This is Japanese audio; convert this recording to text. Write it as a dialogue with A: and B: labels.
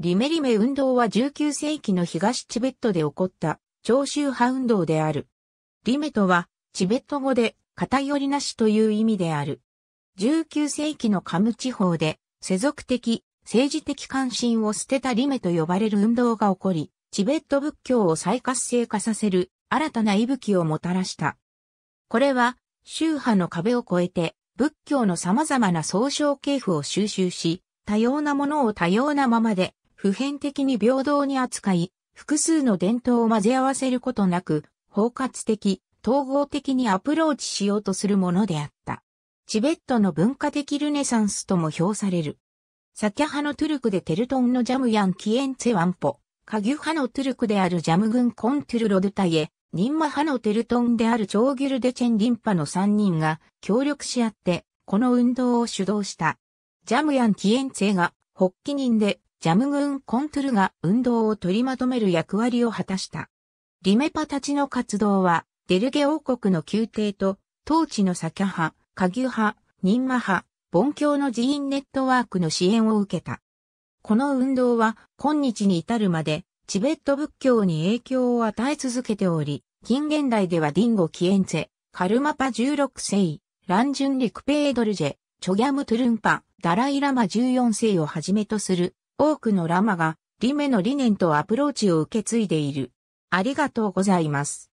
A: リメリメ運動は19世紀の東チベットで起こった長州派運動である。リメとはチベット語で偏りなしという意味である。19世紀のカム地方で世俗的、政治的関心を捨てたリメと呼ばれる運動が起こり、チベット仏教を再活性化させる新たな息吹をもたらした。これは宗派の壁を越えて仏教の様々な総称系譜を収集し、多様なものを多様なままで普遍的に平等に扱い、複数の伝統を混ぜ合わせることなく、包括的、統合的にアプローチしようとするものであった。チベットの文化的ルネサンスとも評される。サキャ派のトゥルクでテルトンのジャムヤンキエンツェワンポ、カギュ派のトゥルクであるジャム軍コントゥルロドタイエ、ニンマ派のテルトンであるチョーギュルデチェンリンパの3人が協力し合って、この運動を主導した。ジャムヤンキエンツェが、発起人で、ジャム軍コントゥルが運動を取りまとめる役割を果たした。リメパたちの活動は、デルゲ王国の宮廷と、当地のサキャ派、カギュ派、ニンマ派、ン教の寺院ネットワークの支援を受けた。この運動は今日に至るまでチベット仏教に影響を与え続けており、近現代ではディンゴ・キエンツェ、カルマパ16世、ランジュン・リクペードルジェ、チョギャム・トゥルンパ、ダライ・ラマ14世をはじめとする多くのラマがリメの理念とアプローチを受け継いでいる。ありがとうご
B: ざいます。